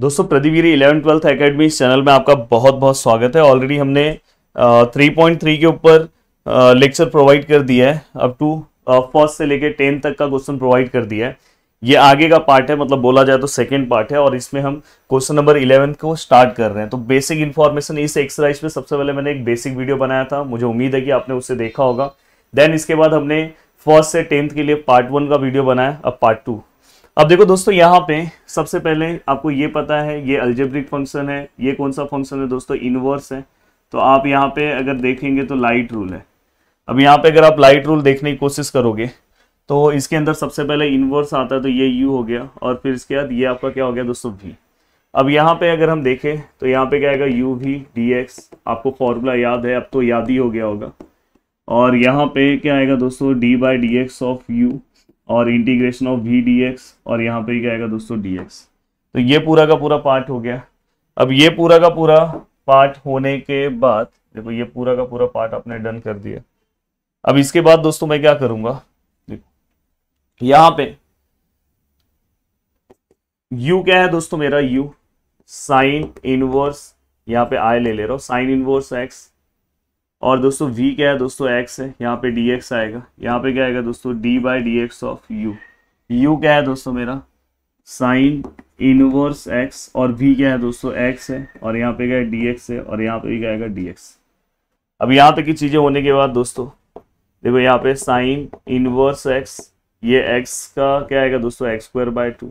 दोस्तों प्रदीवीरी eleven twelfth academy इस चैनल में आपका बहुत बहुत स्वागत है ऑलरेडी हमने थ्री पॉइंट थ्री के ऊपर लेक्चर प्रोवाइड कर दिया है अप टू फर्स्ट से लेकर टेंथ तक का क्वेश्चन प्रोवाइड कर दिया है ये आगे का पार्ट है मतलब बोला जाए तो सेकेंड पार्ट है और इसमें हम क्वेश्चन नंबर इलेवन को स्टार्ट कर रहे हैं तो बेसिक इन्फॉर्मेशन इस एक्सरसाइज में सबसे पहले मैंने एक बेसिक वीडियो बनाया था मुझे उम्मीद है कि आपने उसे देखा होगा देन इसके बाद हमने फर्स्ट से टेंथ के लिए पार्ट वन का वीडियो बनाया अब पार्ट टू अब देखो दोस्तों यहाँ पे सबसे पहले आपको ये पता है ये अल्जेब्रिक फंक्शन है ये कौन सा फंक्शन है दोस्तों इनवर्स है तो आप यहाँ पे अगर देखेंगे तो लाइट रूल है अब यहाँ पे अगर आप लाइट रूल देखने की कोशिश करोगे तो इसके अंदर सबसे पहले इनवर्स आता है तो ये यू हो गया और फिर इसके बाद ये आपका क्या हो गया दोस्तों वी अब यहाँ पे अगर हम देखें तो यहाँ पे क्या आएगा यू वी डी एक्स आपको फॉर्मूला याद है अब तो याद ही हो गया होगा और यहाँ पे क्या आएगा दोस्तों D by D x of U और integration of V D x और यहाँ पे क्या आएगा दोस्तों डी एक्स तो ये पूरा का पूरा पार्ट हो गया अब ये पूरा का पूरा पार्ट होने के बाद देखो ये पूरा का पूरा पार्ट आपने डन कर दिया अब इसके बाद दोस्तों मैं क्या करूंगा देखो यहाँ पे यू क्या है दोस्तों मेरा यू साइन इनवर्स यहाँ पे i ले ले रहा हूं साइन इनवर्स एक्स और दोस्तों v क्या है दोस्तों x है यहाँ पे dx आएगा यहाँ पे क्या आएगा दोस्तों d by D x of U U क्या है दोस्तों मेरा साइन इनवर्स x और v क्या है दोस्तों x है और यहाँ पे क्या है dx है और यहाँ पे भी क्या आएगा dx अब यहाँ तक की चीज़ें होने के बाद दोस्तों देखो यहाँ पे साइन इनवर्स x ये x का क्या आएगा दोस्तों X square by two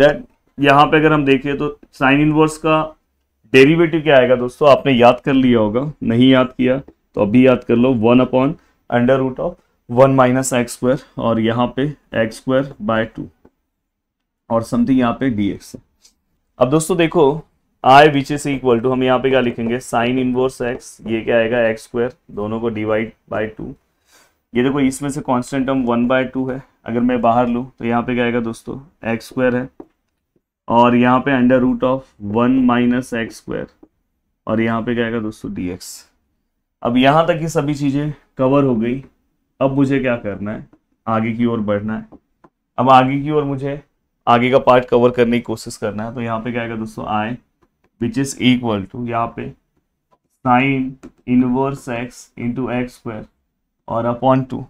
then यहाँ पे अगर हम देखें तो साइन इनवर्स का डेरिवेटिव क्या आएगा दोस्तों आपने याद कर लिया होगा नहीं याद किया तो अभी याद कर लो one upon under root of one minus X square और यहाँ पे एक्स स्क्वायर बाय टू और समथिंग यहाँ पे डी एक्स अब दोस्तों देखो I which is equal to हम यहाँ पे क्या लिखेंगे साइन इनवर्स एक्स ये क्या आएगा एक्स स्क्वायर दोनों को डिवाइड बाय टू ये देखो इसमें से constant term one by two है अगर मैं बाहर लूँ तो यहाँ पे क्या आएगा दोस्तों एक्स स्क्वायर है और यहाँ पे under root of one minus X square और यहाँ पे क्या आएगा दोस्तों डी एक्स अब यहाँ तक ये सभी चीज़ें कवर हो गई अब मुझे क्या करना है आगे की ओर बढ़ना है अब आगे की ओर मुझे आगे का पार्ट कवर करने की कोशिश करना है तो यहाँ पे क्या आएगा दोस्तों I which is equal to यहाँ पे sine inverse X into X square और upon two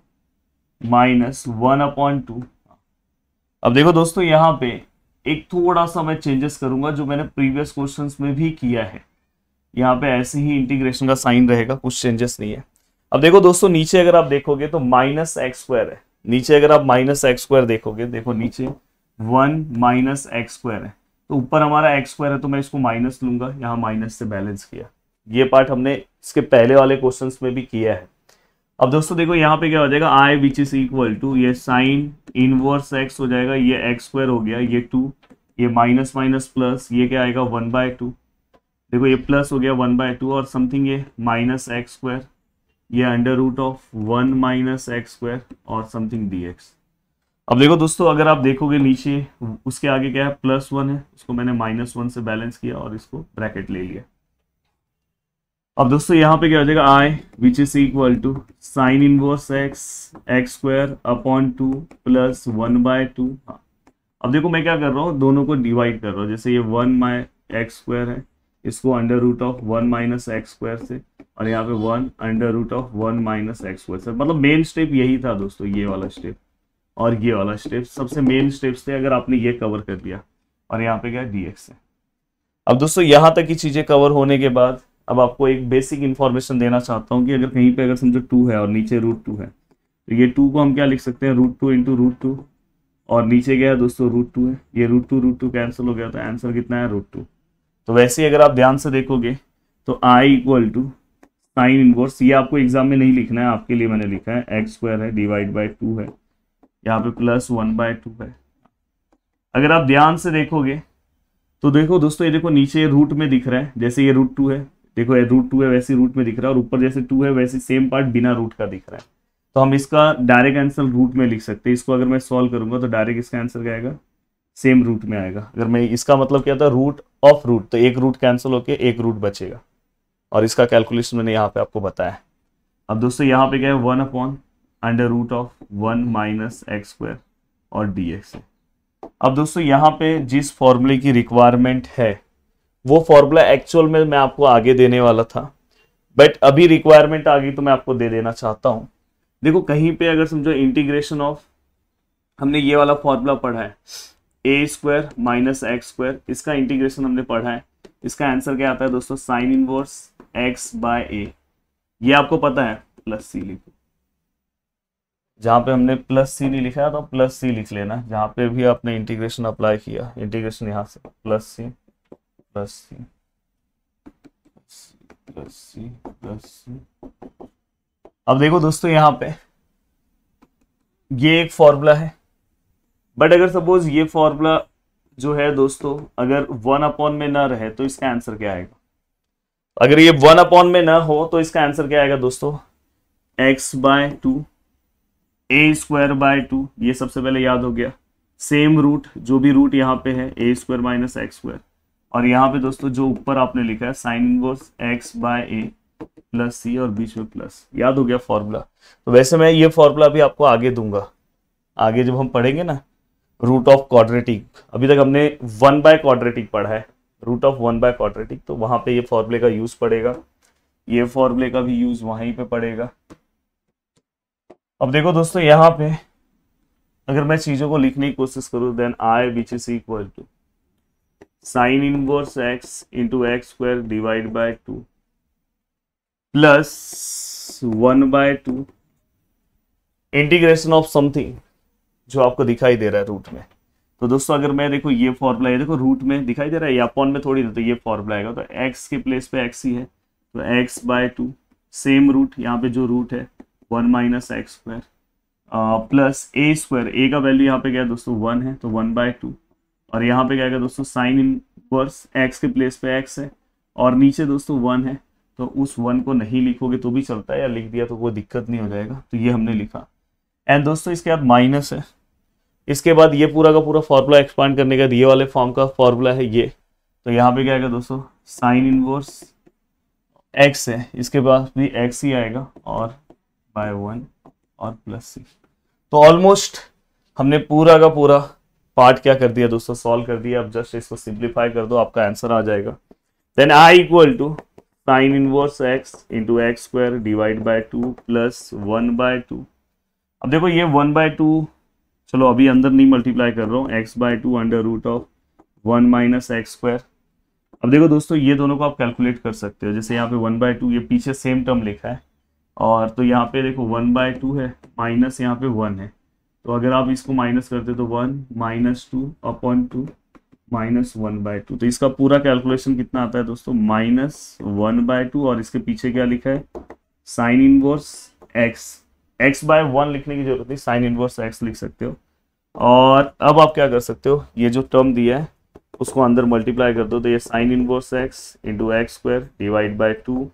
minus one upon two अब देखो दोस्तों यहाँ पे एक थोड़ा सा मैं चेंजेस करूंगा जो मैंने प्रीवियस क्वेश्चन में भी किया है यहाँ पे ऐसे ही इंटीग्रेशन का साइन रहेगा कुछ चेंजेस नहीं है अब देखो दोस्तों नीचे अगर आप देखोगे तो माइनस एक्स स्क्वायर है नीचे अगर आप माइनस एक्स स्क्वायर देखोगे देखो नीचे वन माइनस एक्स स्क्वायर है तो ऊपर हमारा एक्स स्क्वायर है तो मैं इसको माइनस लूंगा यहाँ माइनस से बैलेंस किया ये पार्ट हमने इसके पहले वाले क्वेश्चन में भी किया है अब दोस्तों देखो यहाँ पे क्या हो जाएगा I which is equal to ये साइन इनवर्स एक्स हो जाएगा ये एक्स स्क्वायर हो गया ये टू ये माइनस माइनस प्लस ये क्या आएगा वन बाय टू देखो ये प्लस हो गया वन बाय टू और समथिंग ये माइनस एक्स स्क्वायर ये under root of one minus X square और समथिंग डी एक्स अब देखो दोस्तों अगर आप देखोगे नीचे उसके आगे क्या है प्लस वन है उसको मैंने माइनस वन से बैलेंस किया और इसको ब्रैकेट ले लिया अब दोस्तों यहाँ पे क्या हो जाएगा I which is equal to sine inverse X X square upon two plus one by two अब देखो मैं क्या कर रहा हूँ दोनों को डिवाइड कर रहा हूँ जैसे ये वन माई एक्स स्क्वायर है इसको under root of one minus X square से और यहाँ पे one under root of one minus X square से मतलब मेन स्टेप यही था दोस्तों ये वाला स्टेप और ये वाला स्टेप सबसे मेन स्टेप थे अगर आपने ये कवर कर दिया और यहाँ पे क्या डी है अब दोस्तों यहाँ तक की चीज़ें कवर होने के बाद अब आपको एक बेसिक इन्फॉर्मेशन देना चाहता हूँ कि अगर कहीं पे अगर समझो टू है और नीचे रूट टू है तो ये टू को हम क्या लिख सकते हैं root two into root two और नीचे गया दोस्तों रूट टू है ये root two root two cancel हो गया तो आंसर कितना है रूट टू तो वैसे ही अगर आप ध्यान से देखोगे तो I equal to sine inverse ये आपको एग्जाम में नहीं लिखना है आपके लिए मैंने लिखा है एक्स स्क्वायर है डिवाइड बाई टू है यहाँ पे प्लस वन बाय टू है अगर आप ध्यान से देखोगे तो देखो दोस्तों ये देखो नीचे रूट में दिख रहा है जैसे ये रूट टू है देखो ये रूट टू है वैसे रूट में दिख रहा है और ऊपर जैसे टू है वैसे सेम पार्ट बिना रूट का दिख रहा है तो हम इसका डायरेक्ट आंसर रूट में लिख सकते हैं इसको अगर मैं सॉल्व करूंगा तो डायरेक्ट इसका आंसर क्या आएगा सेम रूट में आएगा अगर मैं इसका मतलब क्या था रूट ऑफ रूट तो एक रूट कैंसिल होके एक रूट बचेगा और इसका कैलकुलेशन मैंने यहाँ पे आपको बताया अब दोस्तों यहाँ पे क्या है one upon under root of one minus X square और डी एक्स अब दोस्तों यहाँ पे जिस फॉर्मूले की रिक्वायरमेंट है वो फॉर्मूला एक्चुअल में मैं आपको आगे देने वाला था बट अभी रिक्वायरमेंट आ गई तो मैं आपको दे देना चाहता हूँ देखो कहीं पे अगर समझो इंटीग्रेशन ऑफ हमने ये वाला फॉर्मूला पढ़ा है A square minus X square इसका इंटीग्रेशन हमने पढ़ा है इसका आंसर क्या आता है दोस्तों sine inverse X by A ये आपको पता है प्लस सी लिखो जहां पे हमने प्लस सी नहीं लिखा तो प्लस सी लिख लेना जहां पे भी आपने इंटीग्रेशन अप्लाई किया इंटीग्रेशन यहां से plus C plus c plus C plus C अब देखो दोस्तों यहाँ पे ये एक फॉर्मूला है बट अगर सपोज ये फॉर्मूला जो है दोस्तों अगर वन अपॉन में ना रहे तो इसका आंसर क्या आएगा अगर ये वन अपॉन में ना हो तो इसका आंसर क्या आएगा दोस्तों X by two A square by two ये सबसे पहले याद हो गया सेम रूट जो भी रूट यहाँ पे है A square minus X square और यहाँ पे दोस्तों जो ऊपर आपने लिखा है sine inverse X by A plus C और बीच में प्लस याद हो गया फॉर्मूला तो वैसे मैं ये फॉर्मूला भी आपको आगे दूंगा आगे जब हम पढ़ेंगे ना रूट ऑफ क्वाड्रेटिक अभी तक हमने वन बाय क्वाड्रेटिक पढ़ा है root of one by quadratic तो वहां पे ये फॉर्मूले का यूज पड़ेगा ये फॉर्मूले का भी यूज वहीं पे पड़ेगा अब देखो दोस्तों यहाँ पे अगर मैं चीज़ों को लिखने की कोशिश करूं then I which is equal to sine inverse X into X square divide by two plus one by two integration of something जो आपको दिखाई दे रहा है रूट में तो दोस्तों अगर मैं देखो ये फॉर्मूला है देखो रूट में दिखाई दे रहा है या पॉन में थोड़ी तो ये फॉर्मूला आएगा तो एक्स के प्लेस पे एक्स ही है तो X by two same root यहाँ पे जो रूट है one minus X square plus A square A का वैल्यू यहाँ पे क्या है दोस्तों वन है तो वन बाय टू और यहाँ पे क्या है दोस्तों साइन इनवर्स एक्स के प्लेस पे एक्स है और नीचे दोस्तों वन है तो उस वन को नहीं लिखोगे तो भी चलता है या लिख दिया तो कोई दिक्कत नहीं हो जाएगा तो ये हमने लिखा एंड दोस्तों इसके बाद माइनस है इसके बाद ये पूरा का पूरा फॉर्मूला एक्सपांड करने का ये वाले फॉर्म का फॉर्मूला है ये तो यहाँ पे क्या आएगा दोस्तों साइन इनवर्स एक्स है इसके बाद भी एक्स ही आएगा और बाय वन और प्लस सिक्स तो ऑलमोस्ट हमने पूरा का पूरा पार्ट क्या कर दिया दोस्तों सॉल्व कर दिया अब जस्ट इसको सिंप्लीफाई कर दो आपका आंसर आ जाएगा then I equal to sine inverse X into X square divide by two plus one by two अब देखो ये वन बाय टू चलो अभी अंदर नहीं मल्टीप्लाई कर रहा हूँ X by two under root of one minus X square अब देखो दोस्तों ये दोनों को आप कैलकुलेट कर सकते हो जैसे यहाँ पे वन बाय टू ये पीछे सेम टर्म लिखा है और तो यहाँ पे देखो वन बाय टू है माइनस यहाँ पे वन है तो अगर आप इसको माइनस करते तो one minus two upon two minus one by two तो इसका पूरा कैलकुलेशन कितना आता है दोस्तों माइनस वन बाय टू और इसके पीछे क्या लिखा है sine inverse X X by one लिखने की जरूरत नहीं साइन इनवर्स एक्स लिख सकते हो और अब आप क्या कर सकते हो ये जो टर्म दिया है उसको अंदर मल्टीप्लाई कर दो तो ये sine inverse X into X square divide by two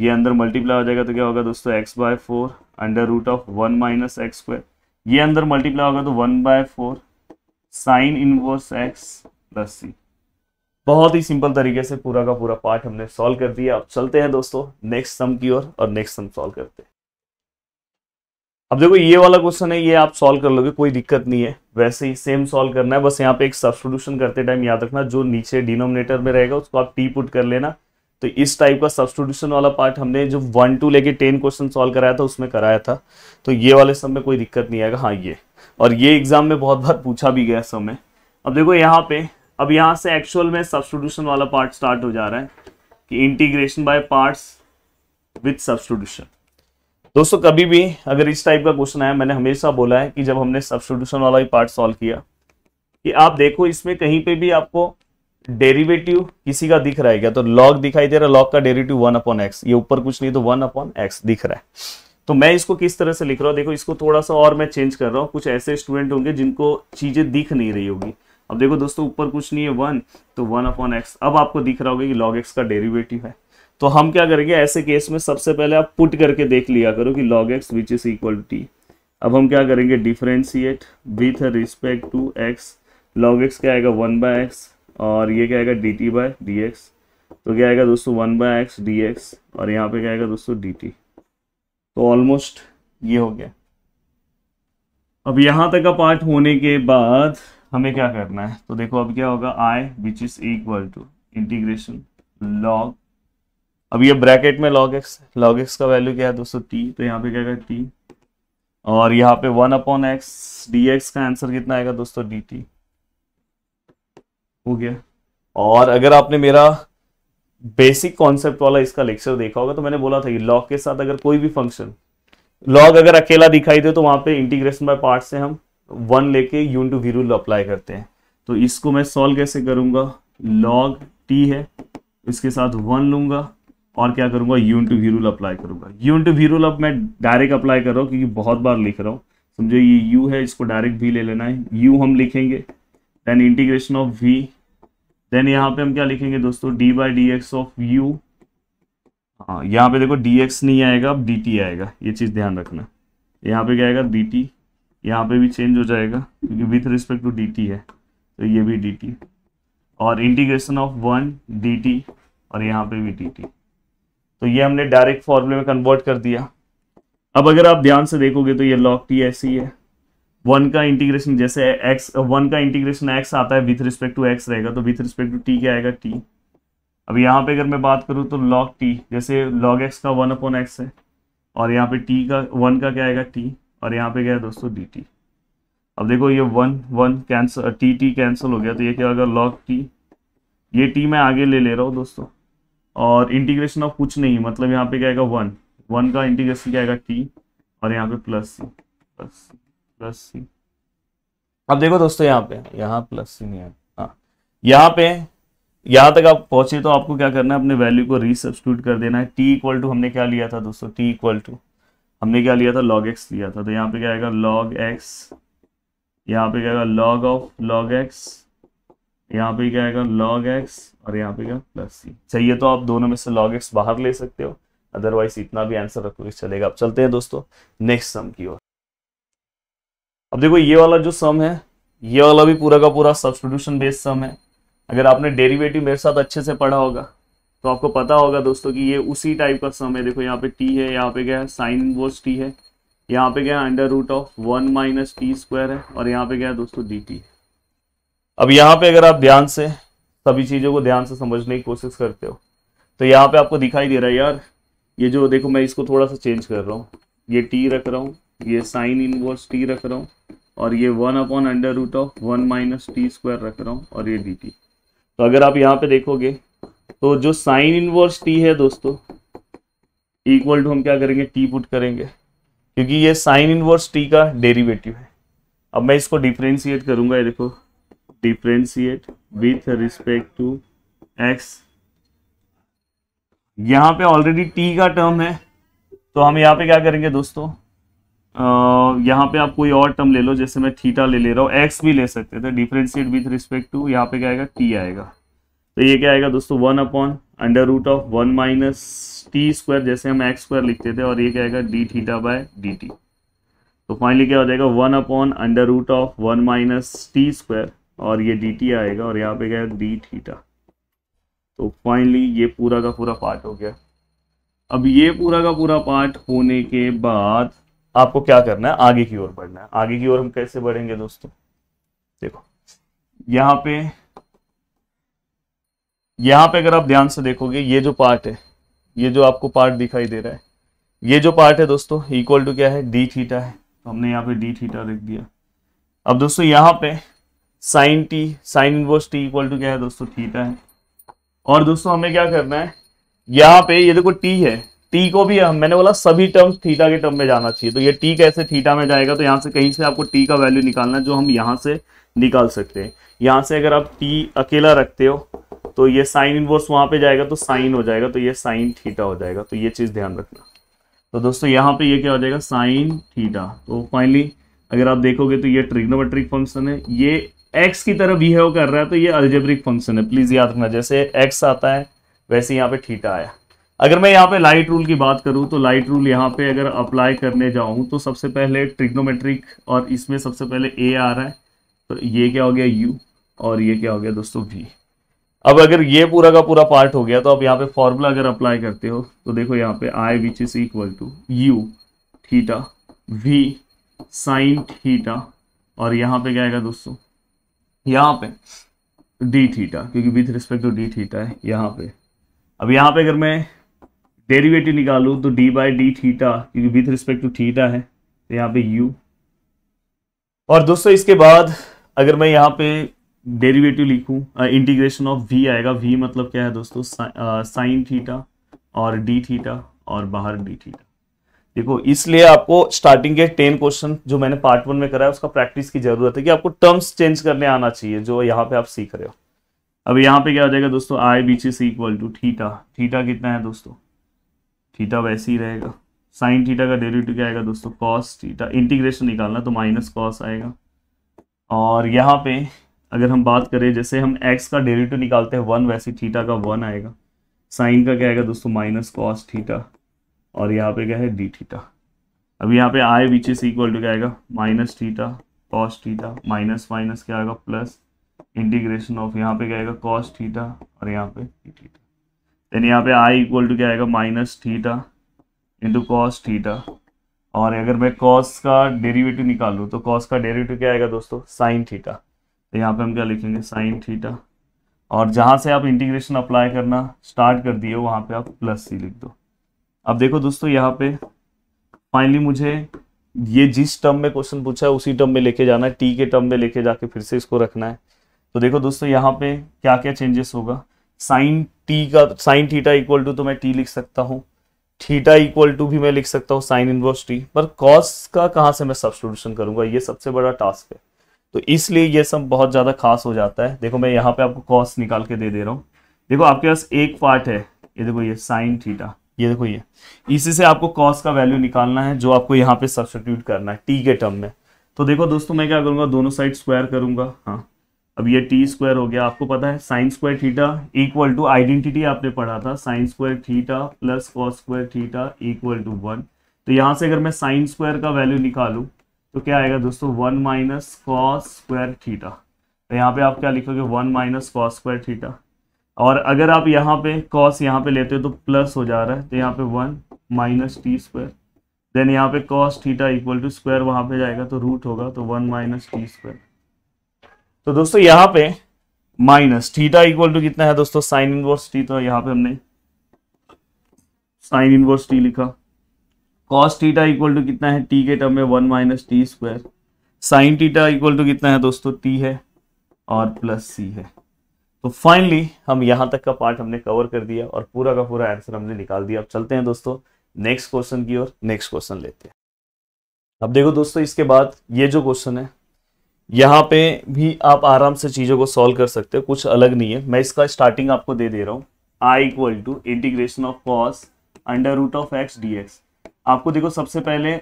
ये अंदर मल्टीप्लाई हो जाएगा तो क्या होगा दोस्तों X by four under root of one minus X square ये अंदर मल्टीप्लाई होगा तो one by four sine inverse X plus C बहुत ही सिंपल तरीके से पूरा का पूरा पार्ट हमने सॉल्व कर दिया अब चलते हैं दोस्तों नेक्स्ट सम की ओर और, और नेक्स्ट सम सॉल्व करते हैं अब देखो ये वाला क्वेश्चन है ये आप सॉल्व कर लोगे कोई दिक्कत नहीं है वैसे ही सेम सॉल्व करना है बस यहाँ पे एक सब्सटीट्यूशन करते टाइम याद रखना जो नीचे डिनोमिनेटर में रहेगा उसको आप टी पुट कर लेना तो इस टाइप का सब्सटीट्यूशन वाला पार्ट हमने जो वन टू लेके टेन क्वेश्चन सॉल्व कराया था उसमें कराया था तो ये वाले सब में कोई दिक्कत नहीं आएगा हाँ ये और ये एग्जाम में बहुत बार पूछा भी गया सब में अब देखो यहाँ पे अब यहाँ से एक्चुअल में सब्सटीट्यूशन वाला पार्ट स्टार्ट हो जा रहा है कि integration by parts with substitution दोस्तों कभी भी अगर इस टाइप का क्वेश्चन आया मैंने हमेशा बोला है कि जब हमने सब्सटीट्यूशन वाला ही पार्ट सॉल्व किया कि आप देखो इसमें कहीं पे भी आपको डेरिवेटिव किसी का दिख रहा है क्या तो लॉग दिखाई दे रहा है लॉग का डेरिवेटिव वन अपॉन एक्स ये ऊपर कुछ नहीं तो वन अपॉन एक्स दिख रहा है तो मैं इसको किस तरह से लिख रहा हूँ देखो इसको थोड़ा सा और मैं चेंज कर रहा हूँ कुछ ऐसे स्टूडेंट होंगे जिनको चीजें दिख नहीं रही होगी अब देखो दोस्तों ऊपर कुछ नहीं है वन तो वन अपॉन एक्स अब आपको दिख रहा होगा कि लॉग एक्स का डेरिवेटिव है तो हम क्या करेंगे ऐसे केस में सबसे पहले आप पुट करके देख लिया करो कि log X which is equal T अब हम क्या करेंगे differentiate with respect to X log X क्या आएगा वन बाय एक्स और ये क्या आएगा D T by D X तो क्या आएगा दोस्तों वन बाय एक्स डी और यहाँ पे क्या आएगा दोस्तों डी टी तो ऑलमोस्ट ये हो गया अब यहाँ तक का पार्ट होने के बाद हमें क्या करना है तो देखो अब क्या होगा I which is equal to integration log अब ये ब्रैकेट में लॉग एक्स लॉग एक्स का वैल्यू क्या है दोस्तों टी तो यहाँ पे क्या टी और यहाँ पे वन अपॉन एक्स डी का आंसर कितना आएगा दोस्तों डी टी हो गया और अगर आपने मेरा बेसिक कॉन्सेप्ट वाला इसका लेक्चर देखा होगा तो मैंने बोला था कि लॉग के साथ अगर कोई भी फंक्शन लॉग अगर अकेला दिखाई दे तो वहां पे इंटीग्रेशन बाय पार्ट से हम वन लेके यून टू वी रूल अप्लाई करते हैं तो इसको मैं सॉल्व कैसे करूंगा लॉग टी है इसके साथ वन लूंगा और क्या करूंगा यून टू वी रूल अप्लाई करूंगा यून टू वी रूल अब मैं डायरेक्ट अप्लाई कर रहा हूँ क्योंकि बहुत बार लिख रहा हूँ समझो ये यू है इसको डायरेक्ट वी ले लेना है यू हम लिखेंगे then integration of V then यहाँ पे हम क्या लिखेंगे दोस्तों D by D x of U हाँ यहाँ पे देखो डी एक्स नहीं आएगा अब डी टी आएगा ये चीज़ ध्यान रखना यहाँ पे क्या आएगा डी टी यहाँ पे भी चेंज हो जाएगा क्योंकि with respect to D T है तो ये भी डी टी और integration of one D T और यहाँ पे भी डी टी तो ये हमने डायरेक्ट फॉर्मूले में कन्वर्ट कर दिया अब अगर आप ध्यान से देखोगे तो ये लॉक टी ऐसी है वन का इंटीग्रेशन जैसे एक्स वन का इंटीग्रेशन एक्स आता है विथ रिस्पेक्ट टू एक्स रहेगा तो विथ रिस्पेक्ट टू टी क्या आएगा टी अब यहाँ पे अगर मैं बात करूँ तो लॉग टी जैसे लॉग एक्स का वन अपॉन एक्स है और यहाँ पे टी का वन का क्या आएगा टी और यहाँ पे क्या है दोस्तों डी टी अब देखो ये one one cancel T T cancel हो गया तो ये क्या होगा लॉग टी ये टी मैं आगे ले ले रहा हूँ दोस्तों और इंटीग्रेशन ऑफ कुछ नहीं मतलब यहाँ पे क्या आएगा वन वन का इंटीग्रेशन क्या आएगा टी और यहाँ पे plus C plus C plus C अब देखो दोस्तों यहाँ पे यहाँ प्लस सी नहीं है हाँ यहाँ पे यहाँ तक आप पहुंचे तो आपको क्या करना है अपने वैल्यू को रीसब्सटीट्यूट कर देना है टी इक्वल टू हमने क्या लिया था दोस्तों टी इक्वल टू हमने क्या लिया था लॉग एक्स लिया था तो यहाँ पे क्या आएगा लॉग एक्स यहाँ पे क्या आएगा लॉग ऑफ लॉग एक्स यहाँ पे क्या आएगा लॉग एक्स और यहाँ पे क्या प्लस सी चाहिए तो आप दोनों में से लॉग एक्स बाहर ले सकते हो अदरवाइज इतना भी आंसर रखोगे चलेगा आप चलते हैं दोस्तों नेक्स्ट सम की ओर अब देखो ये वाला जो सम है ये वाला भी पूरा का पूरा सब्सटीट्यूशन बेस्ड सम है अगर आपने डेरिवेटिव मेरे साथ अच्छे से पढ़ा होगा तो आपको पता होगा दोस्तों कि ये उसी टाइप का सम है देखो यहाँ पे टी है यहाँ पे क्या है साइन वोस टी है यहाँ पे क्या है under root of one minus T square है और यहाँ पे क्या है दोस्तों डी टी अब यहाँ पे अगर आप ध्यान से सभी चीज़ों को ध्यान से समझने की कोशिश करते हो तो यहाँ पे आपको दिखाई दे रहा है यार ये जो देखो मैं इसको थोड़ा सा चेंज कर रहा हूँ ये टी रख रहा हूँ ये साइन इनवर्स टी रख रहा हूँ और ये one upon under root of one minus T square रख रहा हूँ और ये डी टी तो अगर आप यहाँ पे देखोगे तो जो साइन इनवर्स टी है दोस्तों इक्वल टू हम क्या करेंगे टी पुट करेंगे क्योंकि ये साइन इनवर्स टी का डेरिवेटिव है अब मैं इसको डिफ्रेंशिएट करूंगा ये देखो differentiate with respect to X यहाँ पे ऑलरेडी टी का टर्म है तो हम यहाँ पे क्या करेंगे दोस्तों यहाँ पे आप कोई और टर्म ले लो जैसे मैं थीटा ले ले रहा हूँ एक्स भी ले सकते थे डिफ्रेंशिएट विथ रिस्पेक्ट टू यहाँ पे क्या आएगा टी आएगा तो ये क्या आएगा दोस्तों one upon under root of one minus T square जैसे हम एक्स स्क्वायर लिखते थे और ये क्या आएगा D theta by D T तो फाइनली क्या हो जाएगा one upon under root of one minus T square और ये डी टी आएगा और यहाँ पे क्या है डी थीटा तो फाइनली ये पूरा का पूरा पार्ट हो गया अब ये पूरा का पूरा पार्ट होने के बाद आपको क्या करना है आगे की ओर बढ़ना है आगे की ओर हम कैसे बढ़ेंगे दोस्तों देखो यहाँ पे यहां पे अगर आप ध्यान से देखोगे ये जो पार्ट है ये जो आपको पार्ट दिखाई दे रहा है ये जो पार्ट है दोस्तों इक्वल टू क्या है डी थीटा है तो हमने यहाँ पे डी थीटा लिख दिया अब दोस्तों यहाँ पे sine t sine inverse t equal to क्या है दोस्तों थीटा है और दोस्तों हमें क्या करना है यहाँ पे ये देखो टी है टी को भी मैंने बोला सभी टर्म्स थीटा के टर्म में जाना चाहिए तो ये टी कैसे थीटा में जाएगा तो यहाँ से कहीं से आपको टी का वैल्यू निकालना जो हम यहाँ से निकाल सकते हैं यहाँ से अगर आप टी अकेला रखते हो तो ये साइन इनवर्स वहां पे जाएगा तो साइन हो जाएगा तो ये साइन थीटा हो जाएगा तो ये चीज़ ध्यान रखना तो दोस्तों यहाँ पे ये क्या हो जाएगा साइन थीटा तो फाइनली अगर आप देखोगे तो ये ट्रिग्नोमेट्रिक फंक्शन है ये एक्स की तरह बिहेव कर रहा है तो ये अल्जेब्रिक फंक्शन है प्लीज़ याद रखना जैसे एक्स आता है वैसे यहाँ पे थीटा आया अगर मैं यहाँ पे लाइट रूल की बात करूँ तो लाइट रूल यहाँ पे अगर अप्लाई करने जाऊँ तो सबसे पहले ट्रिग्नोमेट्रिक और इसमें सबसे पहले ए आ रहा है तो ये क्या हो गया यू और ये क्या हो गया दोस्तों वी अब अगर ये पूरा का पूरा पार्ट हो गया तो आप यहाँ पे फॉर्मूला अगर अप्लाई करते हो तो देखो यहाँ पे I which is equal to u theta v sine theta और यहाँ पे क्या आएगा दोस्तों यहाँ पे डी थीटा क्योंकि with respect to d theta है यहाँ पे अब यहाँ पे अगर मैं डेरिवेटिव निकालू तो डी बाई डी थीटा क्योंकि विथ रिस्पेक्ट टू थीटा है तो यहाँ पे यू और दोस्तों इसके बाद अगर मैं यहाँ पे डेरिवेटिव लिखूँ इंटीग्रेशन ऑफ वी आएगा वी मतलब क्या है दोस्तों साइन थीटा और डी थीटा और बाहर डी थीटा देखो इसलिए आपको स्टार्टिंग के टेन क्वेश्चन जो मैंने पार्ट वन में करा है उसका प्रैक्टिस की जरूरत है कि आपको टर्म्स चेंज करने आना चाहिए जो यहाँ पे आप सीख रहे हो अब यहाँ पे क्या हो जाएगा दोस्तों I which is equal to theta theta कितना है दोस्तों थीटा वैसे ही रहेगा साइन थीटा का डेरिवेटिव क्या आएगा दोस्तों कॉस थीटा इंटीग्रेशन निकालना तो माइनस कॉस आएगा और यहाँ पे अगर हम बात करें जैसे हम एक्स का डेरिवेटिव निकालते हैं वन वैसे थीटा का वन आएगा साइन का क्या आएगा दोस्तों माइनस कॉस थीटा और यहाँ पे क्या है डी थीटा अब यहाँ पे I which is equal to क्या आएगा minus theta cos theta minus minus क्या आएगा प्लस इंटीग्रेशन ऑफ यहाँ पे क्या आएगा कॉस थीटा और यहाँ पे डी थीटा देन यहाँ पे आई इक्वल टू क्या आएगा minus theta into cos theta और अगर मैं कॉस का डेरिवेटिव निकालूँ तो कॉस का डेरिवेटिव क्या आएगा दोस्तों साइन थीटा तो यहाँ पे हम क्या लिखेंगे साइन थीटा और जहाँ से आप इंटीग्रेशन अप्लाई करना स्टार्ट कर दिए वहाँ पे आप प्लस सी लिख दो अब देखो दोस्तों यहाँ पे फाइनली मुझे ये जिस टर्म में क्वेश्चन पूछा है उसी टर्म में लेके जाना है टी के टर्म में लेके जाके फिर से इसको रखना है तो देखो दोस्तों यहाँ पे क्या क्या चेंजेस होगा साइन टी का साइन थीटा इक्वल टू तो मैं टी लिख सकता हूँ थीटा इक्वल टू भी मैं लिख सकता हूँ साइन इनवर्स टी पर कॉस का कहाँ से मैं सब्सटीट्यूशन करूंगा ये सबसे बड़ा टास्क है तो इसलिए ये सब बहुत ज़्यादा खास हो जाता है देखो मैं यहाँ पे आपको कॉस निकाल के दे दे रहा हूँ देखो आपके पास एक पार्ट है ये देखो ये साइन थीटा ये देखो ये इसी से आपको कॉस का वैल्यू निकालना है जो आपको यहाँ पे सब्सटीट्यूट करना है टी के टर्म में तो देखो दोस्तों मैं क्या करूंगा दोनों साइड स्क्वायर करूंगा हाँ अब ये टी स्क्वायर हो गया आपको पता है sine square theta equal to identity आपने पढ़ा था sine square theta plus cos square theta equal to one तो यहाँ से अगर मैं साइन स्क्वायर का वैल्यू निकालूँ तो क्या आएगा दोस्तों one minus cos square theta तो यहाँ पे आप क्या लिखोगे one minus cos square theta और अगर आप यहाँ पे कॉस यहाँ पे लेते हो तो प्लस हो जा रहा है तो यहाँ पे one minus T square then यहाँ पे cos theta equal to square वहाँ पे जाएगा तो रूट होगा तो वन माइनस टी स्क्वायर तो दोस्तों यहाँ पे माइनस थीटा इक्वल टू कितना है दोस्तों साइन इनवर्स टी तो यहाँ पे हमने साइन इनवर्स टी लिखा कॉस थीटा इक्वल टू कितना है टी के टर्म में one minus T square sine theta equal to कितना है दोस्तों टी है और प्लस सी है तो फाइनली हम यहां तक का पार्ट हमने कवर कर दिया और पूरा का पूरा आंसर हमने निकाल दिया अब चलते हैं दोस्तों नेक्स्ट क्वेश्चन की ओर नेक्स्ट क्वेश्चन लेते हैं अब देखो दोस्तों इसके बाद ये जो क्वेश्चन है यहाँ पे भी आप आराम से चीज़ों को सॉल्व कर सकते हो कुछ अलग नहीं है मैं इसका स्टार्टिंग आपको दे दे रहा हूँ I equal to integration of cos under root of x d x आपको देखो सबसे पहले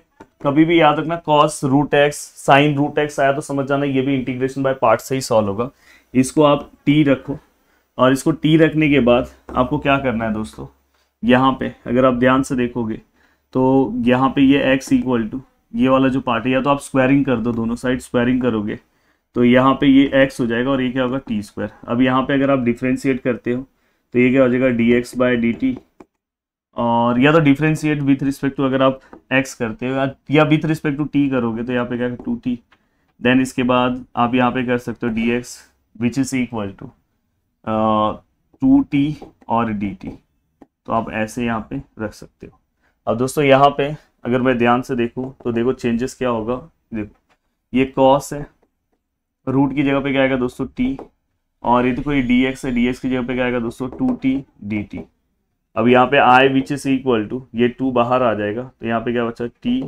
कभी भी याद रखना cos root x sine root x आया तो समझ जाना ये भी इंटीग्रेशन बाय पार्ट से ही सॉल्व होगा इसको आप टी रखो और इसको टी रखने के बाद आपको क्या करना है दोस्तों यहाँ पे अगर आप ध्यान से देखोगे तो यहाँ पे ये एक्स इक्वल टू ये वाला जो पार्ट है या तो आप स्क्वायरिंग कर दो दोनों साइड स्क्वायरिंग करोगे तो यहाँ पे ये एक्स हो जाएगा और ये क्या होगा टी स्क्वायर अब यहाँ पे अगर आप डिफ्रेंशिएट करते हो तो ये क्या हो जाएगा d x by D T और या तो डिफ्रेंशिएट विथ रिस्पेक्ट टू अगर आप एक्स करते हो या विथ रिस्पेक्ट टू टी करोगे तो यहाँ पे क्या टू टी देन इसके बाद आप यहाँ पे कर सकते हो d x which is equal to two t और डी टी तो आप ऐसे यहाँ पे रख सकते हो अब दोस्तों यहाँ पे अगर मैं ध्यान से देखूँ तो देखो चेंजेस क्या होगा देखो ये कॉस है रूट की जगह पे क्या आएगा दोस्तों टी और ये देखो ये डी एक्स है डी एक्स की जगह पे क्या आएगा दोस्तों टू टी डी टी अब यहाँ पे I which is equal to ये टू बाहर आ जाएगा तो यहाँ पे क्या बचा टी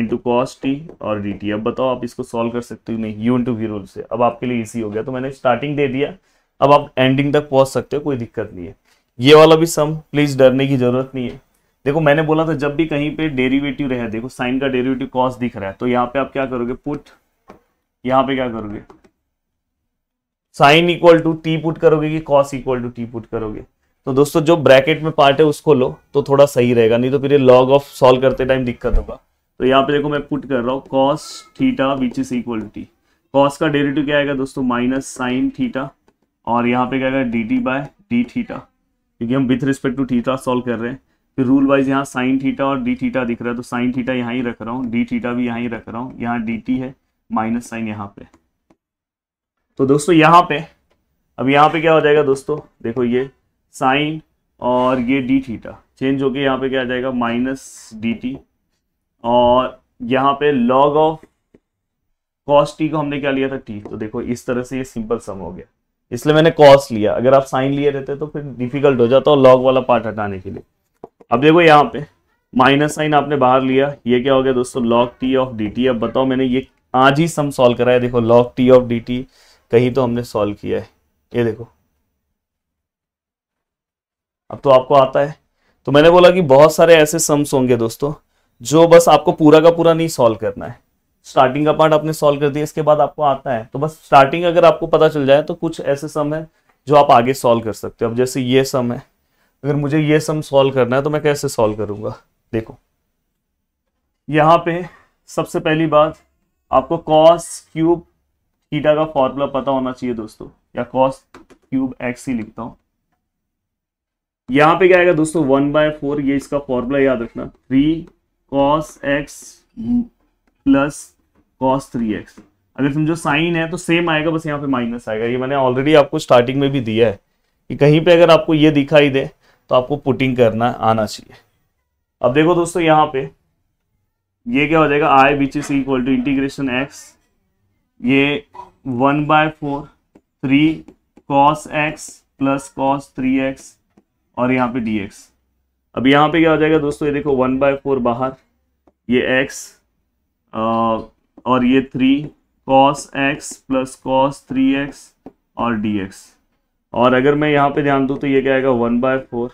इंटू कॉस टी और डी टी अब बताओ आप इसको सॉल्व कर सकते हो नहीं यू इंटू वी रूल से अब आपके लिए इजी हो गया तो मैंने स्टार्टिंग दे दिया अब आप एंडिंग तक पहुँच सकते हो कोई दिक्कत नहीं है ये वाला भी सम प्लीज डरने की जरूरत नहीं है देखो मैंने बोला था जब भी कहीं पे डेरिवेटिव रहे देखो साइन का डेरिवेटिव कॉस दिख रहा है तो यहाँ पे आप क्या करोगे पुट यहाँ पे क्या करोगे sine equal to t put करोगे कि cos equal to t put करोगे तो दोस्तों जो ब्रैकेट में पार्ट है उसको लो तो थोड़ा सही रहेगा नहीं तो फिर ये लॉग ऑफ सॉल्व करते टाइम दिक्कत होगा तो यहाँ पे देखो मैं पुट कर रहा हूँ cos theta which is equal to t cos का डेरिवेटिव क्या आएगा दोस्तों माइनस साइन थीटा और यहाँ पे क्या आएगा D T by d theta क्योंकि हम with respect to theta solve कर रहे हैं फिर रूल वाइज यहाँ साइन थीटा और डी थीटा दिख रहा है तो साइन थीटा यहाँ ही रख रहा हूँ डी थीटा भी यहाँ ही रख रहा हूँ यहाँ डी टी है माइनस साइन यहाँ पे तो दोस्तों यहाँ पे अब यहाँ पे क्या हो जाएगा दोस्तों देखो ये साइन और ये डी थीटा चेंज होके यहाँ पे क्या आ जाएगा माइनस डी टी और यहाँ पे लॉग ऑफ कॉस टी को हमने क्या लिया था टी तो देखो इस तरह से ये सिंपल सम हो गया इसलिए मैंने कॉस लिया अगर आप साइन लिए रहते तो फिर डिफिकल्ट हो जाता और लॉग वाला पार्ट हटाने के लिए अब देखो यहाँ पे माइनस साइन आपने बाहर लिया ये क्या हो गया दोस्तों log t of d T अब बताओ मैंने ये आज ही सम सॉल्व करा है देखो log t of d t कहीं तो हमने सॉल्व किया है ये देखो अब तो आपको आता है तो मैंने बोला कि बहुत सारे ऐसे सम्स होंगे दोस्तों जो बस आपको पूरा का पूरा नहीं सॉल्व करना है स्टार्टिंग का पार्ट आपने सॉल्व कर दिया इसके बाद आपको आता है तो बस स्टार्टिंग अगर आपको पता चल जाए तो कुछ ऐसे सम है जो आप आगे सॉल्व कर सकते हो अब जैसे ये सम है अगर मुझे ये सम सॉल्व करना है तो मैं कैसे सॉल्व करूंगा देखो यहाँ पे सबसे पहली बात आपको कॉस क्यूब थीटा का फॉर्मूला पता होना चाहिए दोस्तों या कॉस क्यूब एक्स ही लिखता हूं यहां पे क्या आएगा दोस्तों वन बाय फोर ये इसका फॉर्मूला याद रखना three cos x plus cos three x अगर समझो साइन है तो सेम आएगा बस यहाँ पे माइनस आएगा ये मैंने ऑलरेडी आपको स्टार्टिंग में भी दिया है कि कहीं पे अगर आपको ये दिखाई दे तो आपको पुटिंग करना आना चाहिए अब देखो दोस्तों यहाँ पे ये क्या हो जाएगा I which is equal to integration x ये one by four three cos x plus cos three x और यहाँ पे डी एक्स अब यहाँ पे क्या हो जाएगा दोस्तों ये देखो वन बाय फोर बाहर ये एक्स और ये three cos x plus cos three x और डी एक्स और अगर मैं यहाँ पे ध्यान दूँ तो ये क्या आएगा वन बाय फोर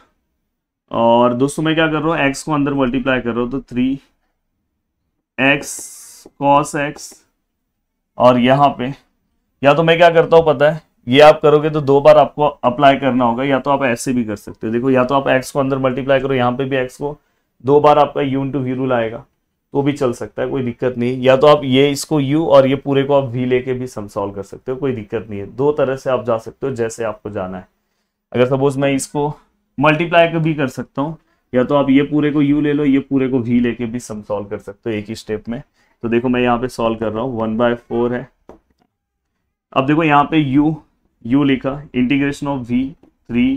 और दोस्तों मैं क्या कर रहा हूँ एक्स को अंदर मल्टीप्लाई कर रहा हूँ तो थ्री एक्स कॉस एक्स और यहाँ पे या तो मैं क्या करता हूँ पता है ये आप करोगे तो दो बार आपको अप्लाई करना होगा या तो आप ऐसे भी कर सकते हो देखो या तो आप एक्स को अंदर मल्टीप्लाई करो यहाँ पे भी एक्स को दो बार आपका यून टू वी रूल आएगा तो भी चल सकता है कोई दिक्कत नहीं या तो आप ये इसको यू और ये पूरे को आप वी लेके भी सम सॉल्व कर सकते हो कोई दिक्कत नहीं है दो तरह से आप जा सकते हो जैसे आपको जाना है अगर सपोज मैं इसको मल्टीप्लाई भी कर सकता हूँ या तो आप ये पूरे को यू ले लो ये पूरे को वी लेके भी सम सॉल्व कर सकते हो एक ही स्टेप में तो देखो मैं यहाँ पे सॉल्व कर रहा हूँ वन बाय फोर है अब देखो यहाँ पे यू यू लिखा integration of v three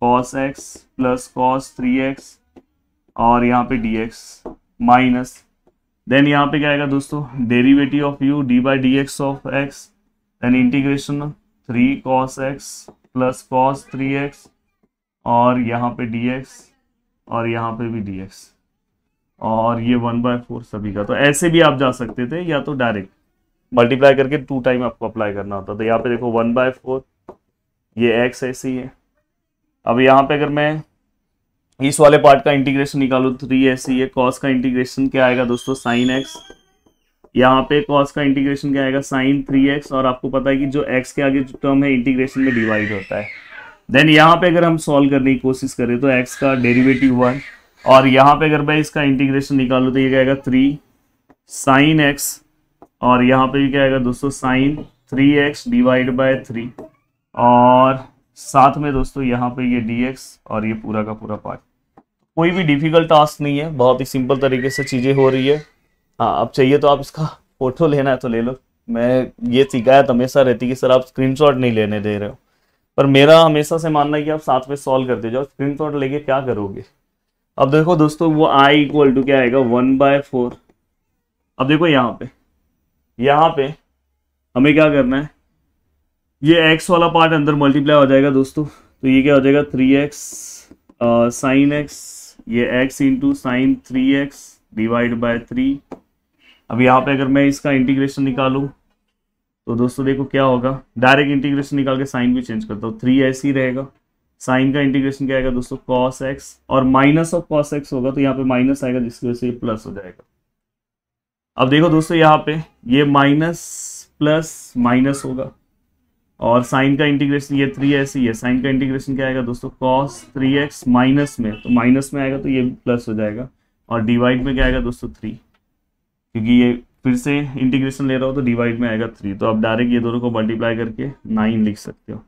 cos x plus cos three x और यहाँ पे डी एक्स माइनस देन यहाँ पे क्या आएगा दोस्तों derivative of u d by D x of x then integration three cos x plus cos three x और यहाँ पे डी एक्स और यहाँ पे भी डी एक्स और ये वन बाय फोर सभी का तो ऐसे भी आप जा सकते थे या तो डायरेक्ट मल्टीप्लाई करके टू टाइम आपको अप्लाई करना होता तो यहाँ पे देखो वन बाय फोर ये एक्स ऐसे ही है अब यहाँ पे अगर मैं इस वाले पार्ट का इंटीग्रेशन निकालो थ्री एस e, ये कॉस का इंटीग्रेशन क्या आएगा दोस्तों साइन एक्स यहाँ पे कॉस का इंटीग्रेशन क्या आएगा साइन थ्री एक्स और आपको पता है कि जो एक्स के आगे जो टर्म है इंटीग्रेशन में डिवाइड होता है देन यहाँ पे अगर हम सॉल्व करने की कोशिश करें तो एक्स का डेरिवेटिव वन और यहाँ पे अगर मैं इसका इंटीग्रेशन निकालू तो ये क्या आएगा थ्री साइन एक्स और यहाँ पे भी क्या आएगा दोस्तों sine three x divide by three और साथ में दोस्तों यहाँ पे ये डी एक्स और ये पूरा का पूरा पार्ट कोई भी डिफिकल्ट टास्क नहीं है बहुत ही सिंपल तरीके से चीज़ें हो रही है हाँ अब चाहिए तो आप इसका फोटो लेना है तो ले लो मैं ये शिकायत हमेशा रहती कि सर आप स्क्रीनशॉट नहीं लेने दे रहे हो पर मेरा हमेशा से मानना है कि आप साथ में सॉल्व करते जाओ स्क्रीन शॉट लेके क्या करोगे अब देखो दोस्तों वो आई इक्वल टू क्या आएगा वन बाय फोर अब देखो यहाँ पे यहाँ पे हमें क्या करना है ये एक्स वाला पार्ट अंदर मल्टीप्लाई हो जाएगा दोस्तों तो ये क्या हो जाएगा थ्री एक्स साइन एक्स ये x into sine three x divide by three अब यहाँ पे अगर मैं इसका इंटीग्रेशन निकालू तो दोस्तों देखो क्या होगा डायरेक्ट इंटीग्रेशन निकाल के साइन भी चेंज करता हूँ थ्री ऐसे ही रहेगा साइन का इंटीग्रेशन क्या आएगा दोस्तों कॉस एक्स और माइनस ऑफ कॉस एक्स होगा तो यहाँ पे माइनस आएगा जिसकी वजह से ये प्लस हो जाएगा अब देखो दोस्तों यहाँ पे ये माइनस प्लस माइनस होगा और साइन का इंटीग्रेशन ये थ्री एस ही है साइन का इंटीग्रेशन क्या आएगा दोस्तों कॉस थ्री एक्स माइनस में तो माइनस में आएगा तो ये प्लस हो जाएगा और डिवाइड में क्या आएगा दोस्तों थ्री क्योंकि ये फिर से इंटीग्रेशन ले रहा हो तो डिवाइड में आएगा थ्री तो आप डायरेक्ट ये दोनों को मल्टीप्लाई करके नाइन लिख सकते हो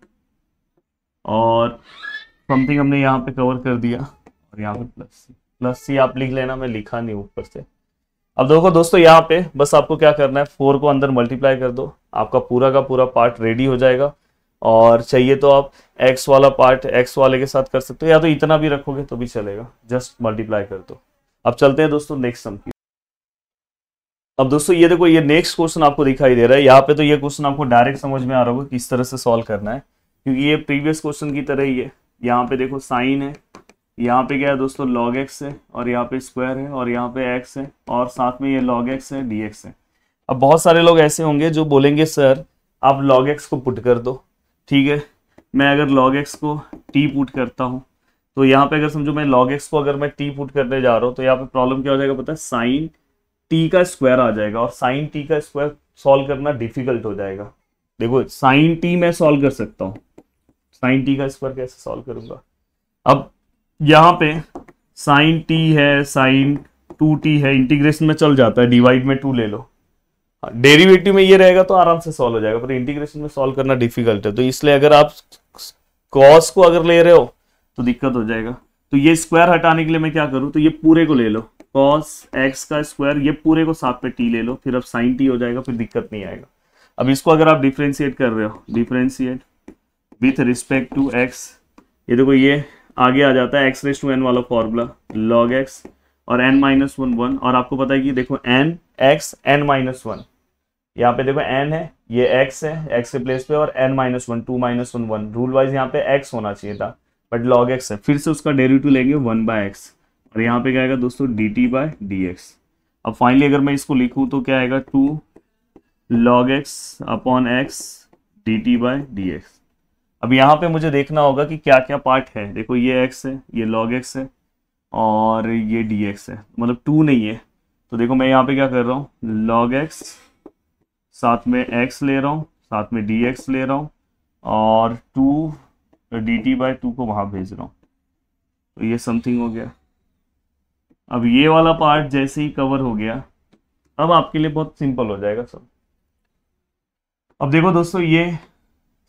और समथिंग हमने यहाँ पे कवर कर दिया और यहाँ पे प्लस सी प्लस सी आप लिख लेना मैं लिखा नहीं ऊपर से अब देखो दोस्तों यहाँ पे बस आपको क्या करना है फोर को अंदर मल्टीप्लाई कर दो आपका पूरा का पूरा पार्ट रेडी हो जाएगा और चाहिए तो आप एक्स वाला पार्ट एक्स वाले के साथ कर सकते हो या तो इतना भी रखोगे तो भी चलेगा जस्ट मल्टीप्लाई कर दो अब चलते हैं दोस्तों नेक्स्ट सम की अब दोस्तों ये देखो ये नेक्स्ट क्वेश्चन आपको दिखाई दे रहा है यहाँ पे तो ये क्वेश्चन आपको डायरेक्ट समझ में आ रहा होगा किस तरह से सॉल्व करना है क्योंकि ये प्रीवियस क्वेश्चन की तरह ही है यहाँ पे देखो साइन है यहाँ पे क्या है दोस्तों log x है और यहाँ पे स्क्वायर है और यहाँ पे x है और साथ में ये log x है dx है अब बहुत सारे लोग ऐसे होंगे जो बोलेंगे सर आप log x को पुट कर दो ठीक है मैं अगर log x को t पुट करता हूँ तो यहाँ पे अगर समझो मैं log x को अगर मैं t पुट करने जा रहा हूँ तो यहाँ पे प्रॉब्लम क्या हो जाएगा पता है साइन टी का स्क्वायर आ जाएगा और साइन टी का स्क्वायर सॉल्व करना डिफिकल्ट हो जाएगा देखो साइन टी मैं सॉल्व कर सकता हूँ साइन टी का स्क्वायर कैसे सॉल्व करूंगा अब यहाँ पे साइन टी है साइन टू टी है इंटीग्रेशन में चल जाता है डिवाइड में टू ले लो डेरिवेटिव हाँ, में ये रहेगा तो आराम से सॉल्व हो जाएगा पर इंटीग्रेशन में सॉल्व करना डिफिकल्ट है तो इसलिए अगर आप कॉस को अगर ले रहे हो तो दिक्कत हो जाएगा तो ये स्क्वायर हटाने के लिए मैं क्या करूँ तो ये पूरे को ले लो कॉस एक्स का स्क्वायर ये पूरे को साथ में टी ले लो फिर अब साइन टी हो जाएगा फिर दिक्कत नहीं आएगा अब इसको अगर आप डिफ्रेंशिएट कर रहे हो differentiate with respect to x ये देखो ये आगे आ जाता है एक्स रेस टू एन वाला फॉर्मूला लॉग एक्स और एन माइनस वन वन और आपको पता है कि देखो n x n minus one यहाँ पे देखो एन है ये एक्स है एक्स के प्लेस पे और n minus one to minus one one rule wise यहाँ पे एक्स होना चाहिए था बट लॉग एक्स है फिर से उसका डेरिवेटिव लेंगे वन बाय एक्स और यहाँ पे क्या आएगा दोस्तों d T by D x अब फाइनली अगर मैं इसको लिखूँ तो क्या आएगा two log x upon x d T by D x अब यहाँ पे मुझे देखना होगा कि क्या क्या पार्ट है देखो ये एक्स है ये लॉग एक्स है और ये डी एक्स है मतलब टू नहीं है तो देखो मैं यहाँ पे क्या कर रहा हूँ लॉग एक्स साथ में एक्स ले रहा हूँ साथ में डी एक्स ले रहा हूँ और two D t by two को वहाँ भेज रहा हूँ तो ये समथिंग हो गया अब ये वाला पार्ट जैसे ही कवर हो गया अब आपके लिए बहुत सिंपल हो जाएगा सब अब देखो दोस्तों ये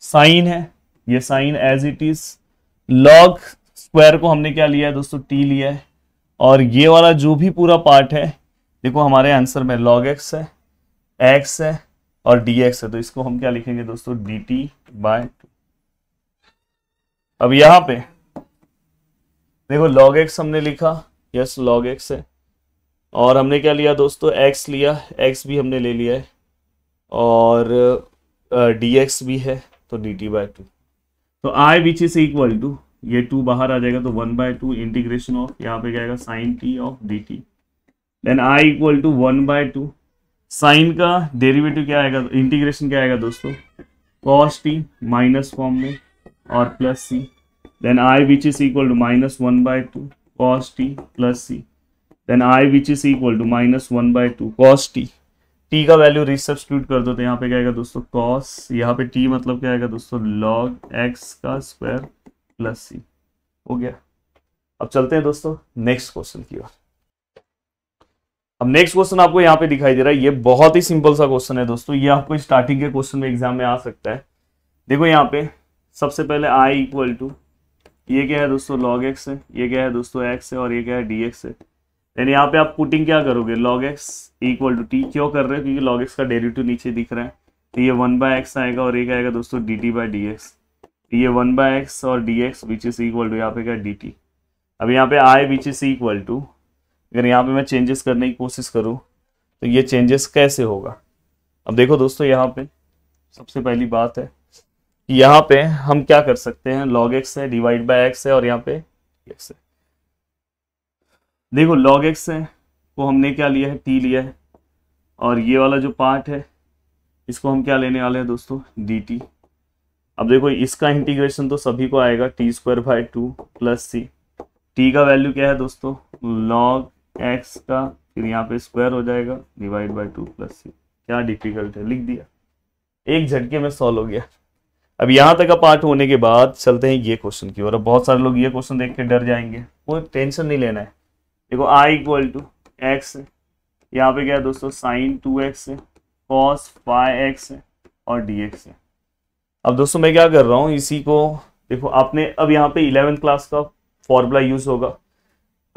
साइन है ये sine as it is log square को हमने क्या लिया है दोस्तों टी लिया है और ये वाला जो भी पूरा पार्ट है देखो हमारे आंसर में लॉग एक्स है एक्स है और डी एक्स है तो इसको हम क्या लिखेंगे दोस्तों डी टी बाय अब यहां पे देखो लॉग एक्स हमने लिखा यस लॉग एक्स है और हमने क्या लिया दोस्तों एक्स लिया एक्स भी हमने ले लिया है और डी एक्स भी है तो डी टी बाय टू तो I which is equal to ये टू बाहर आ जाएगा तो one by two integration of यहाँ पे जाएगा sine t of d t then I equal to one by two sine का डेरिवेटिव क्या आएगा इंटीग्रेशन क्या आएगा दोस्तों कॉस टी माइनस फॉर्म में और plus c then I which is equal to minus one by two cos t plus c then I which is equal to minus one by two cos t t का value resubstitute कर दो तो यहाँ पे क्या आएगा दोस्तों cos यहाँ पे टी मतलब क्या आएगा दोस्तों लॉग एक्स का स्क्वायर प्लस सी हो गया अब चलते हैं दोस्तों नेक्स्ट क्वेश्चन की ओर अब नेक्स्ट क्वेश्चन आपको यहाँ पे दिखाई दे रहा है ये बहुत ही सिंपल सा क्वेश्चन है दोस्तों ये आपको स्टार्टिंग के क्वेश्चन में एग्जाम में आ सकता है देखो यहाँ पे सबसे पहले आई इक्वल टू ये क्या है दोस्तों लॉग एक्स है ये क्या है दोस्तों एक्स है और ये क्या है डी एक्स है देन यहाँ पे आप पुटिंग क्या करोगे log x equal to t क्यों कर रहे हो क्योंकि लॉग एक्स का डेरिवेटिव नीचे दिख रहा है तो ये वन बाय एक्स आएगा और एक आएगा दोस्तों d t by D x ये वन बाय एक्स और D x which is equal to यहाँ पे क्या डी टी अब यहाँ पे I which is equal to अगर यहाँ पे मैं चेंजेस करने की कोशिश करूँ तो ये चेंजेस कैसे होगा अब देखो दोस्तों यहाँ पे सबसे पहली बात है यहाँ पे हम क्या कर सकते हैं लॉग एक्स है डिवाइड बाय एक्स है और यहाँ पे एक्स है देखो लॉग एक्स है को हमने क्या लिया है टी लिया है और ये वाला जो पार्ट है इसको हम क्या लेने वाले हैं दोस्तों डी टी अब देखो इसका इंटीग्रेशन तो सभी को आएगा t square by two plus c t का वैल्यू क्या है दोस्तों लॉग एक्स का फिर यहाँ पे स्क्वायर हो जाएगा divide by two plus c क्या डिफिकल्ट है लिख दिया एक झटके में सॉल्व हो गया अब यहाँ तक का पार्ट होने के बाद चलते हैं ये क्वेश्चन की ओर अब बहुत सारे लोग ये क्वेश्चन देख के डर जाएंगे कोई टेंशन नहीं लेना है देखो आई इक्वल टू एक्स यहाँ पे क्या है दोस्तों साइन टू एक्स है कॉस फाइव एक्स है और डी एक्स है अब दोस्तों मैं क्या कर रहा हूँ इसी को देखो आपने अब यहाँ पे इलेवेंथ क्लास का फॉर्मूला यूज होगा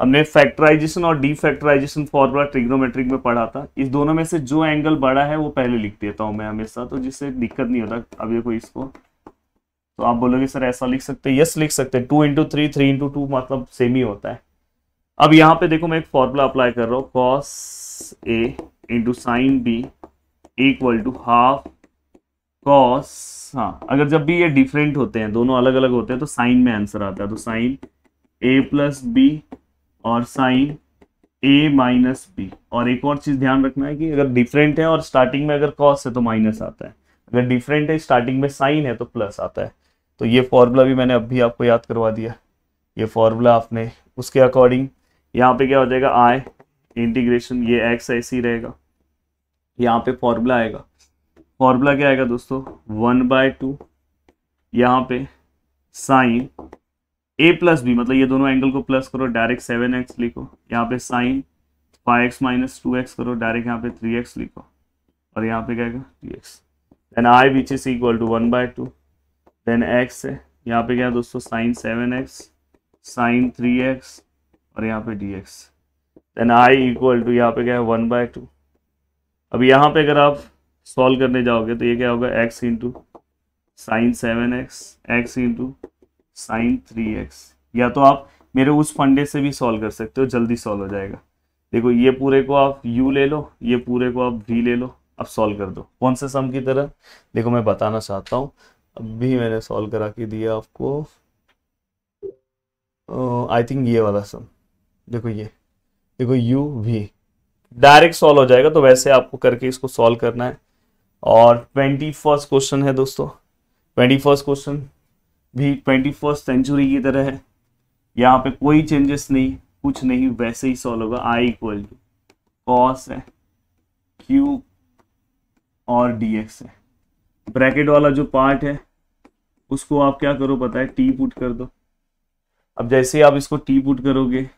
हमने फैक्टराइजेशन और डी फैक्टराइजेशन फॉर्मूला ट्रिग्नोमेट्रिक में पढ़ा था इस दोनों में से जो एंगल बड़ा है वो पहले लिख देता हूँ मैं हमेशा तो जिससे दिक्कत नहीं होता अब ये कोई इसको तो आप बोलोगे सर ऐसा लिख सकते हैं यस लिख सकते हैं two into three three into two मतलब सेम ही होता है अब यहाँ पे देखो मैं एक फॉर्मूला अप्लाई कर रहा हूँ cos a into sine b equal to half cos हाँ अगर जब भी ये डिफरेंट होते हैं दोनों अलग अलग होते हैं तो साइन में आंसर आता है तो साइन ए प्लस बी और साइन ए माइनस बी और एक और चीज़ ध्यान रखना है कि अगर डिफरेंट है और स्टार्टिंग में अगर कॉस है तो माइनस आता है अगर डिफरेंट है स्टार्टिंग में साइन है तो प्लस आता है तो ये फॉर्मूला भी मैंने अब भी आपको याद करवा दिया ये फॉर्मूला आपने उसके अकॉर्डिंग यहाँ पे क्या हो जाएगा आई इंटीग्रेशन ये एक्स ऐसे रहेगा यहाँ पे फॉर्मूला आएगा फॉर्मूला क्या आएगा दोस्तों वन बाय टू यहाँ पे साइन ए प्लस बी मतलब ये दोनों एंगल को प्लस करो डायरेक्ट सेवन एक्स लिखो यहाँ पे sine five x minus two x करो डायरेक्ट यहाँ पे थ्री एक्स लिखो और यहाँ पे क्या three x then I which is equal to one by two then x है यहाँ पे क्या दोस्तों sine seven x sine three x और यहाँ पे D x then I equal to यहाँ पे क्या है वन बाय टू अब यहाँ पे अगर आप सॉल्व करने जाओगे तो ये क्या होगा x into sine seven x x into sine three x या तो आप मेरे उस फंडे से भी सॉल्व कर सकते हो जल्दी सॉल्व हो जाएगा देखो ये पूरे को आप u ले लो ये पूरे को आप v ले लो अब सॉल्व कर दो कौन से सम की तरह देखो मैं बताना चाहता हूँ अब भी मैंने सॉल्व करा के दिया आपको आई थिंक ये वाला सम देखो ये देखो यू वी डायरेक्ट सॉल्व हो जाएगा तो वैसे आपको करके इसको सॉल्व करना है और ट्वेंटी फर्स्ट क्वेश्चन है दोस्तों ट्वेंटी फर्स्ट क्वेश्चन भी ट्वेंटी फर्स्ट सेंचुरी की तरह है यहाँ पे कोई चेंजेस नहीं कुछ नहीं वैसे ही सॉल्व होगा आई इक्वल टू कॉस है क्यू और डी एक्स है ब्रैकेट वाला जो पार्ट है उसको आप क्या करो पता है टी पुट कर दो अब जैसे ही आप इसको टी पुट करोगे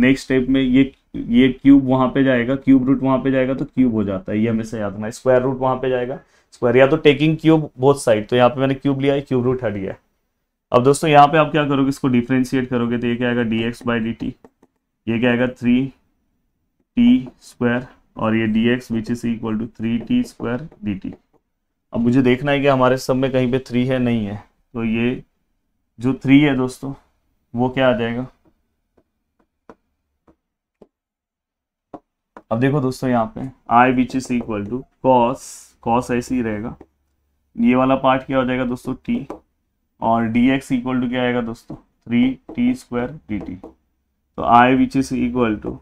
नेक्स्ट स्टेप में ये ये क्यूब वहां पे जाएगा क्यूब रूट वहां पे जाएगा तो क्यूब हो जाता है ये से याद रखना स्क्वायर रूट वहां पे जाएगा स्क्वायर या तो टेकिंग क्यूब बोथ साइड तो यहाँ पे मैंने क्यूब लिया है क्यूब रूट हट गया अब दोस्तों यहाँ पे आप क्या करोगे इसको डिफ्रेंशिएट करोगे तो ये क्या आएगा D X by D T ये क्या आएगा थ्री टी स्क्वायर और ये D x which is equal to three T square D T अब मुझे देखना है कि हमारे सब में कहीं पे थ्री है नहीं है तो ये जो थ्री है दोस्तों वो क्या आ जाएगा अब देखो दोस्तों यहाँ पे I which is equal to cos cos ऐसे ही रहेगा ये वाला पार्ट क्या हो जाएगा दोस्तों टी और डी एक्स इक्वल टू क्या आएगा दोस्तों three T square D T तो I which is equal to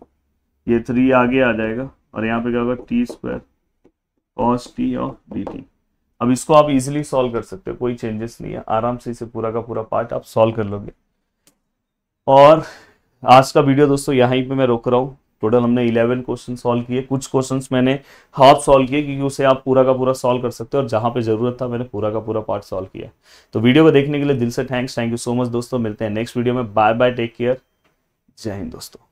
ये थ्री आगे आ जाएगा और यहाँ पे क्या होगा टी स्क्वायर कॉस टी और डी टी अब इसको आप इजिली सॉल्व कर सकते हो कोई चेंजेस नहीं है आराम से इसे पूरा का पूरा पार्ट आप सॉल्व कर लोगे और आज का वीडियो दोस्तों यहाँ पे मैं रोक रहा हूँ टोटल हमने 11 क्वेश्चन सॉल्व किए कुछ क्वेश्चंस मैंने हाफ सॉल्व किए क्योंकि उसे आप पूरा का पूरा सॉल्व कर सकते हो और जहां पे जरूरत था मैंने पूरा का पूरा पार्ट सॉल्व किया तो वीडियो को देखने के लिए दिल से thanks thank you so much दोस्तों मिलते हैं नेक्स्ट वीडियो में बाय बाय टेक केयर जय हिंद दोस्तों